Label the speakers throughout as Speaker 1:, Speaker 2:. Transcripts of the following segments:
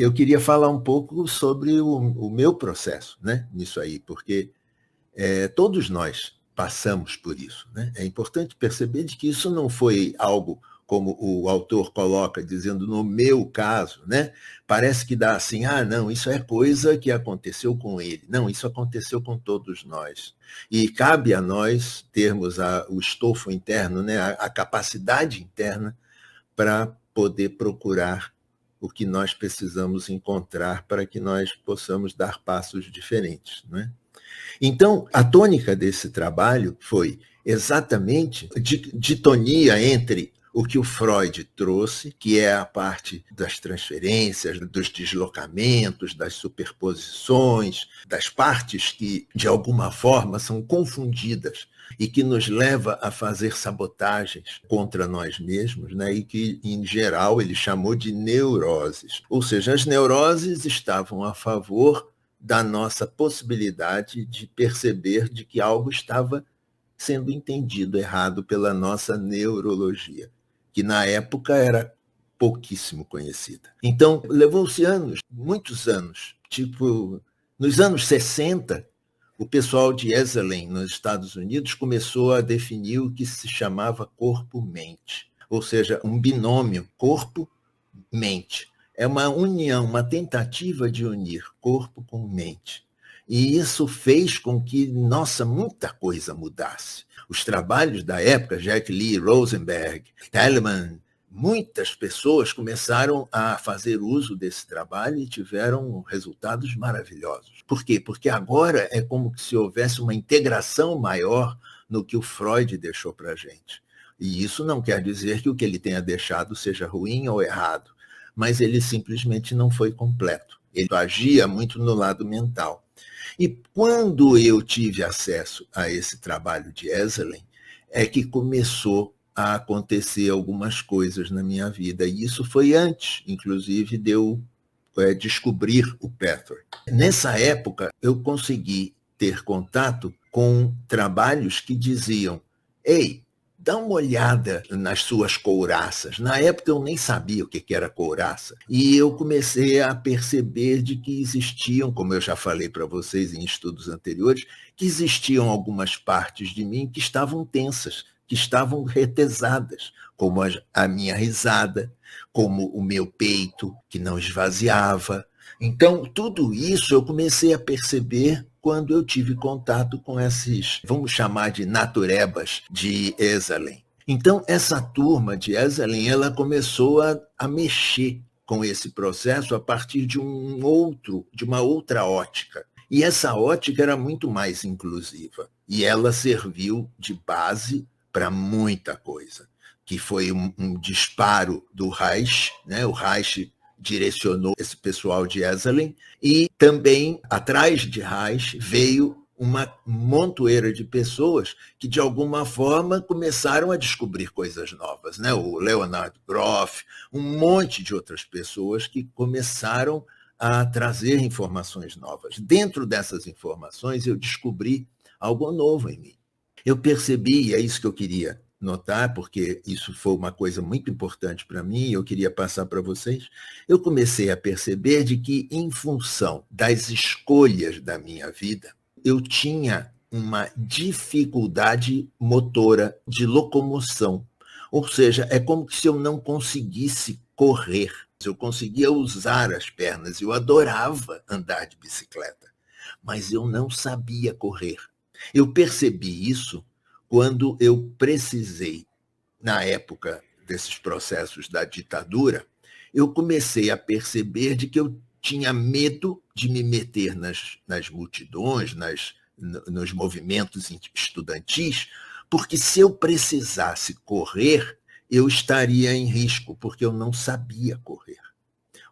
Speaker 1: eu queria falar um pouco sobre o, o meu processo né, nisso aí, porque é, todos nós passamos por isso. Né? É importante perceber de que isso não foi algo como o autor coloca, dizendo no meu caso, né? Parece que dá assim, ah, não, isso é coisa que aconteceu com ele. Não, isso aconteceu com todos nós. E cabe a nós termos a, o estofo interno, né? a, a capacidade interna para poder procurar o que nós precisamos encontrar para que nós possamos dar passos diferentes. Né? Então, a tônica desse trabalho foi exatamente ditonia entre o que o Freud trouxe, que é a parte das transferências, dos deslocamentos, das superposições, das partes que, de alguma forma, são confundidas e que nos leva a fazer sabotagens contra nós mesmos, né? e que, em geral, ele chamou de neuroses. Ou seja, as neuroses estavam a favor da nossa possibilidade de perceber de que algo estava sendo entendido errado pela nossa neurologia que na época era pouquíssimo conhecida. Então, levou-se anos, muitos anos. Tipo, nos anos 60, o pessoal de Esalen, nos Estados Unidos, começou a definir o que se chamava corpo-mente, ou seja, um binômio corpo-mente. É uma união, uma tentativa de unir corpo com mente. E isso fez com que, nossa, muita coisa mudasse. Os trabalhos da época, Jack Lee, Rosenberg, Telemann, muitas pessoas começaram a fazer uso desse trabalho e tiveram resultados maravilhosos. Por quê? Porque agora é como se houvesse uma integração maior no que o Freud deixou para a gente. E isso não quer dizer que o que ele tenha deixado seja ruim ou errado, mas ele simplesmente não foi completo. Ele agia muito no lado mental. E quando eu tive acesso a esse trabalho de Esselen, é que começou a acontecer algumas coisas na minha vida. E isso foi antes, inclusive, de eu é, descobrir o Pathway. Nessa época, eu consegui ter contato com trabalhos que diziam: ei, dá uma olhada nas suas couraças. Na época eu nem sabia o que era couraça. E eu comecei a perceber de que existiam, como eu já falei para vocês em estudos anteriores, que existiam algumas partes de mim que estavam tensas, que estavam retesadas, como a minha risada, como o meu peito que não esvaziava. Então, tudo isso eu comecei a perceber quando eu tive contato com esses, vamos chamar de naturebas de Esalen. Então, essa turma de Esalen, ela começou a, a mexer com esse processo a partir de um outro, de uma outra ótica. E essa ótica era muito mais inclusiva. E ela serviu de base para muita coisa, que foi um, um disparo do Reich. Né? O Reich direcionou esse pessoal de Esalen, e também atrás de Reich veio uma montoeira de pessoas que, de alguma forma, começaram a descobrir coisas novas. Né? O Leonardo Groff, um monte de outras pessoas que começaram a trazer informações novas. Dentro dessas informações, eu descobri algo novo em mim. Eu percebi, e é isso que eu queria notar, porque isso foi uma coisa muito importante para mim e eu queria passar para vocês, eu comecei a perceber de que, em função das escolhas da minha vida, eu tinha uma dificuldade motora de locomoção. Ou seja, é como se eu não conseguisse correr. Eu conseguia usar as pernas, eu adorava andar de bicicleta, mas eu não sabia correr. Eu percebi isso quando eu precisei, na época desses processos da ditadura, eu comecei a perceber de que eu tinha medo de me meter nas, nas multidões, nas, nos movimentos estudantis, porque se eu precisasse correr, eu estaria em risco, porque eu não sabia correr.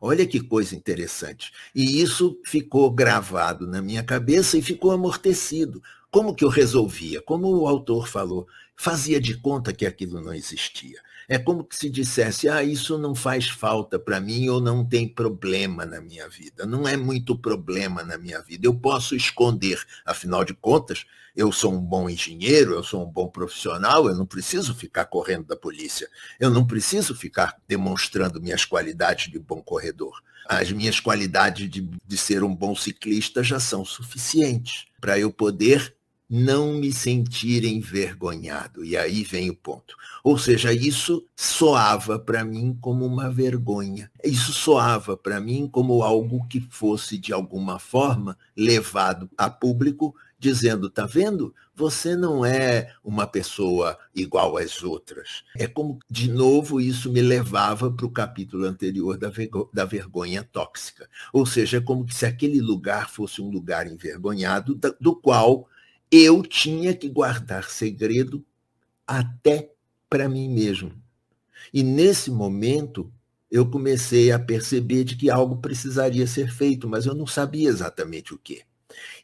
Speaker 1: Olha que coisa interessante. E isso ficou gravado na minha cabeça e ficou amortecido, como que eu resolvia? Como o autor falou, fazia de conta que aquilo não existia. É como que se dissesse: ah, isso não faz falta para mim ou não tem problema na minha vida. Não é muito problema na minha vida. Eu posso esconder. Afinal de contas, eu sou um bom engenheiro, eu sou um bom profissional, eu não preciso ficar correndo da polícia. Eu não preciso ficar demonstrando minhas qualidades de bom corredor. As minhas qualidades de, de ser um bom ciclista já são suficientes para eu poder não me sentir envergonhado. E aí vem o ponto. Ou seja, isso soava para mim como uma vergonha. Isso soava para mim como algo que fosse, de alguma forma, levado a público, dizendo: tá vendo? Você não é uma pessoa igual às outras. É como, de novo, isso me levava para o capítulo anterior da, da vergonha tóxica. Ou seja, é como se aquele lugar fosse um lugar envergonhado, do qual eu tinha que guardar segredo até para mim mesmo. E nesse momento, eu comecei a perceber de que algo precisaria ser feito, mas eu não sabia exatamente o que.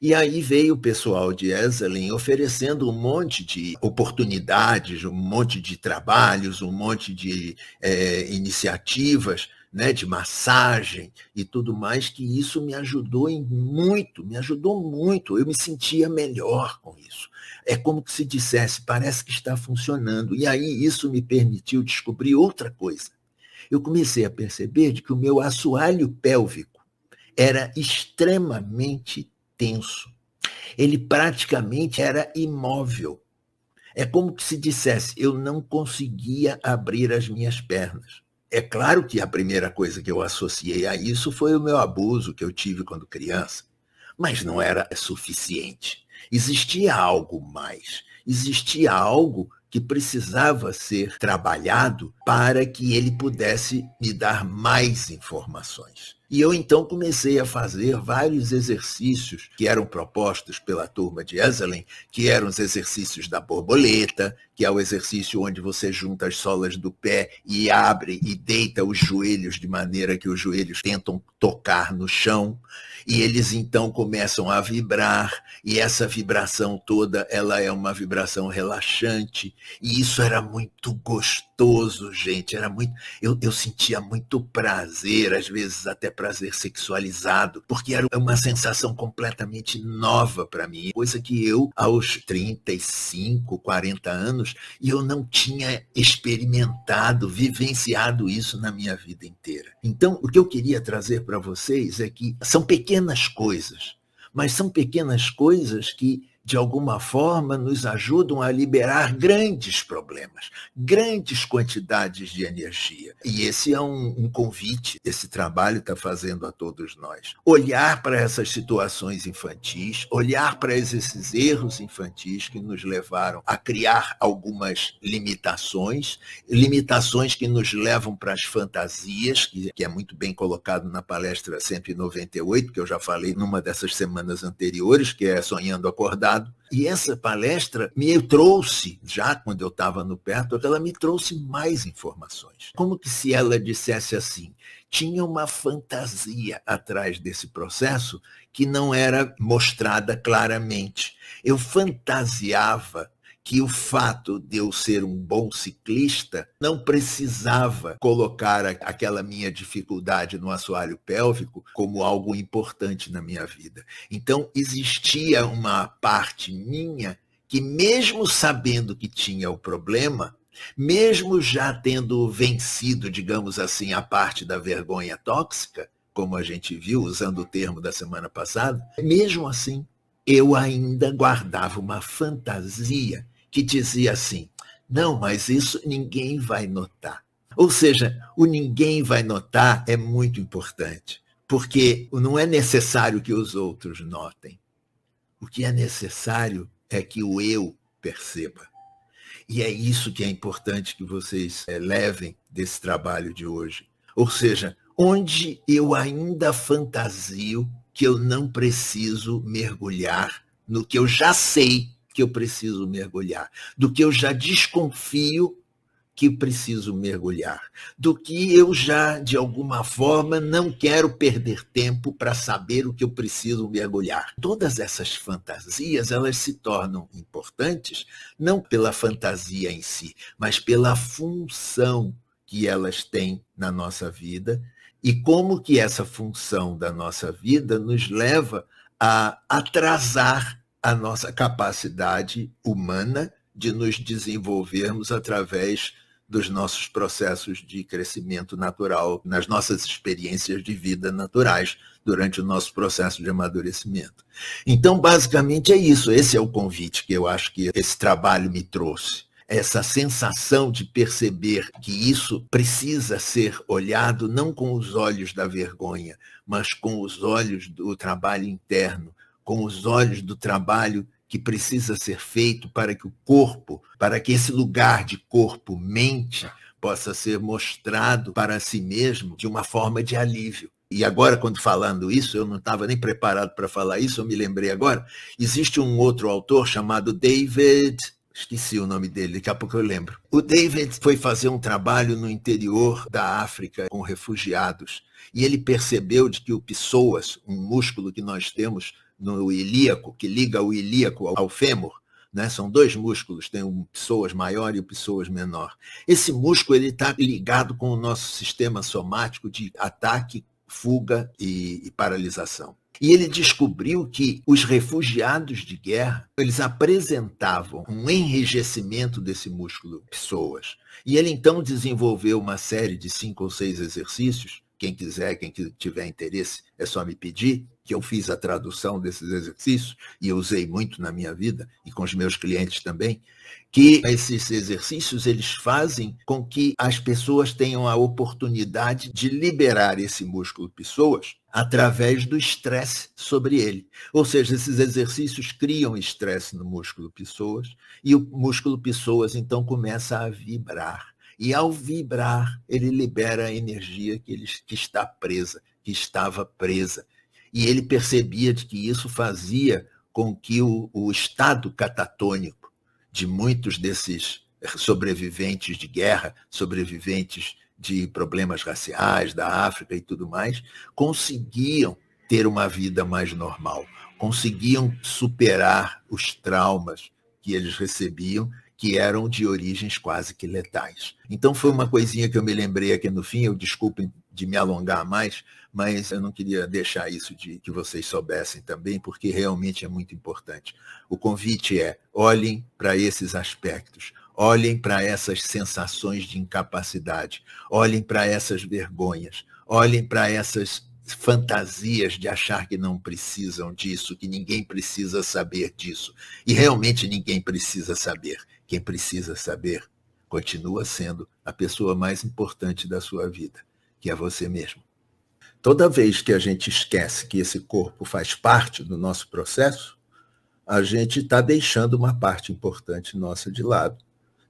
Speaker 1: E aí veio o pessoal de Esalen oferecendo um monte de oportunidades, um monte de trabalhos, um monte de é, iniciativas né, de massagem e tudo mais, que isso me ajudou em muito, me ajudou muito. Eu me sentia melhor com isso. É como se dissesse, parece que está funcionando. E aí isso me permitiu descobrir outra coisa. Eu comecei a perceber de que o meu assoalho pélvico era extremamente tenso. Ele praticamente era imóvel. É como se dissesse, eu não conseguia abrir as minhas pernas. É claro que a primeira coisa que eu associei a isso foi o meu abuso que eu tive quando criança, mas não era suficiente. Existia algo mais, existia algo que precisava ser trabalhado para que ele pudesse me dar mais informações. E eu então comecei a fazer vários exercícios que eram propostos pela turma de Esalen, que eram os exercícios da borboleta, que é o exercício onde você junta as solas do pé e abre e deita os joelhos de maneira que os joelhos tentam tocar no chão, e eles então começam a vibrar, e essa vibração toda, ela é uma vibração relaxante, e isso era muito gostoso, gente, era muito, eu, eu sentia muito prazer, às vezes até prazer sexualizado, porque era uma sensação completamente nova para mim, coisa que eu, aos 35, 40 anos, e eu não tinha experimentado, vivenciado isso na minha vida inteira. Então, o que eu queria trazer para vocês é que são pequenas coisas, mas são pequenas coisas que de alguma forma, nos ajudam a liberar grandes problemas, grandes quantidades de energia. E esse é um, um convite, esse trabalho está fazendo a todos nós. Olhar para essas situações infantis, olhar para esses erros infantis que nos levaram a criar algumas limitações, limitações que nos levam para as fantasias, que, que é muito bem colocado na palestra 198, que eu já falei numa dessas semanas anteriores, que é Sonhando Acordar e essa palestra me trouxe, já quando eu estava no Perto, ela me trouxe mais informações. Como que se ela dissesse assim, tinha uma fantasia atrás desse processo que não era mostrada claramente. Eu fantasiava que o fato de eu ser um bom ciclista não precisava colocar aquela minha dificuldade no assoalho pélvico como algo importante na minha vida. Então, existia uma parte minha que, mesmo sabendo que tinha o problema, mesmo já tendo vencido, digamos assim, a parte da vergonha tóxica, como a gente viu usando o termo da semana passada, mesmo assim, eu ainda guardava uma fantasia que dizia assim: não, mas isso ninguém vai notar. Ou seja, o ninguém vai notar é muito importante, porque não é necessário que os outros notem. O que é necessário é que o eu perceba. E é isso que é importante que vocês é, levem desse trabalho de hoje. Ou seja, onde eu ainda fantasio que eu não preciso mergulhar no que eu já sei que eu preciso mergulhar, do que eu já desconfio que preciso mergulhar, do que eu já, de alguma forma, não quero perder tempo para saber o que eu preciso mergulhar. Todas essas fantasias, elas se tornam importantes não pela fantasia em si, mas pela função que elas têm na nossa vida e como que essa função da nossa vida nos leva a atrasar a nossa capacidade humana de nos desenvolvermos através dos nossos processos de crescimento natural, nas nossas experiências de vida naturais durante o nosso processo de amadurecimento. Então, basicamente é isso. Esse é o convite que eu acho que esse trabalho me trouxe. Essa sensação de perceber que isso precisa ser olhado não com os olhos da vergonha, mas com os olhos do trabalho interno, com os olhos do trabalho que precisa ser feito para que o corpo, para que esse lugar de corpo, mente, possa ser mostrado para si mesmo de uma forma de alívio. E agora, quando falando isso, eu não estava nem preparado para falar isso, eu me lembrei agora. Existe um outro autor chamado David esqueci o nome dele, daqui a pouco eu lembro. O David foi fazer um trabalho no interior da África com refugiados e ele percebeu de que o psoas, um músculo que nós temos no ilíaco, que liga o ilíaco ao fêmur, né? São dois músculos, tem o pessoas maior e o pessoas menor. Esse músculo ele está ligado com o nosso sistema somático de ataque, fuga e, e paralisação. E ele descobriu que os refugiados de guerra, eles apresentavam um enrijecimento desse músculo pessoas. E ele então desenvolveu uma série de cinco ou seis exercícios, quem quiser, quem tiver interesse, é só me pedir, que eu fiz a tradução desses exercícios, e eu usei muito na minha vida, e com os meus clientes também, que esses exercícios eles fazem com que as pessoas tenham a oportunidade de liberar esse músculo pessoas através do estresse sobre ele. Ou seja, esses exercícios criam estresse no músculo pessoas e o músculo pessoas então começa a vibrar. E ao vibrar, ele libera a energia que, ele, que está presa, que estava presa. E ele percebia de que isso fazia com que o, o estado catatônico de muitos desses sobreviventes de guerra, sobreviventes de problemas raciais da África e tudo mais, conseguiam ter uma vida mais normal, conseguiam superar os traumas que eles recebiam, que eram de origens quase que letais. Então foi uma coisinha que eu me lembrei aqui no fim, eu desculpem de me alongar mais, mas eu não queria deixar isso de que vocês soubessem também, porque realmente é muito importante. O convite é: olhem para esses aspectos, olhem para essas sensações de incapacidade, olhem para essas vergonhas, olhem para essas fantasias de achar que não precisam disso, que ninguém precisa saber disso. E realmente ninguém precisa saber. Quem precisa saber continua sendo a pessoa mais importante da sua vida que é você mesmo. Toda vez que a gente esquece que esse corpo faz parte do nosso processo, a gente está deixando uma parte importante nossa de lado.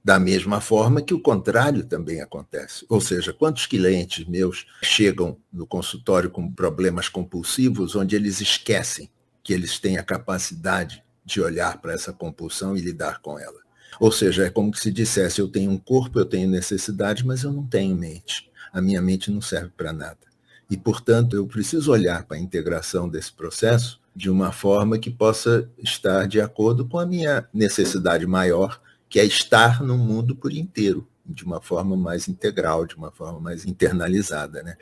Speaker 1: Da mesma forma que o contrário também acontece. Ou seja, quantos clientes meus chegam no consultório com problemas compulsivos, onde eles esquecem que eles têm a capacidade de olhar para essa compulsão e lidar com ela. Ou seja, é como se dissesse: eu tenho um corpo, eu tenho necessidade, mas eu não tenho mente a minha mente não serve para nada. E, portanto, eu preciso olhar para a integração desse processo de uma forma que possa estar de acordo com a minha necessidade maior, que é estar no mundo por inteiro, de uma forma mais integral, de uma forma mais internalizada. Né?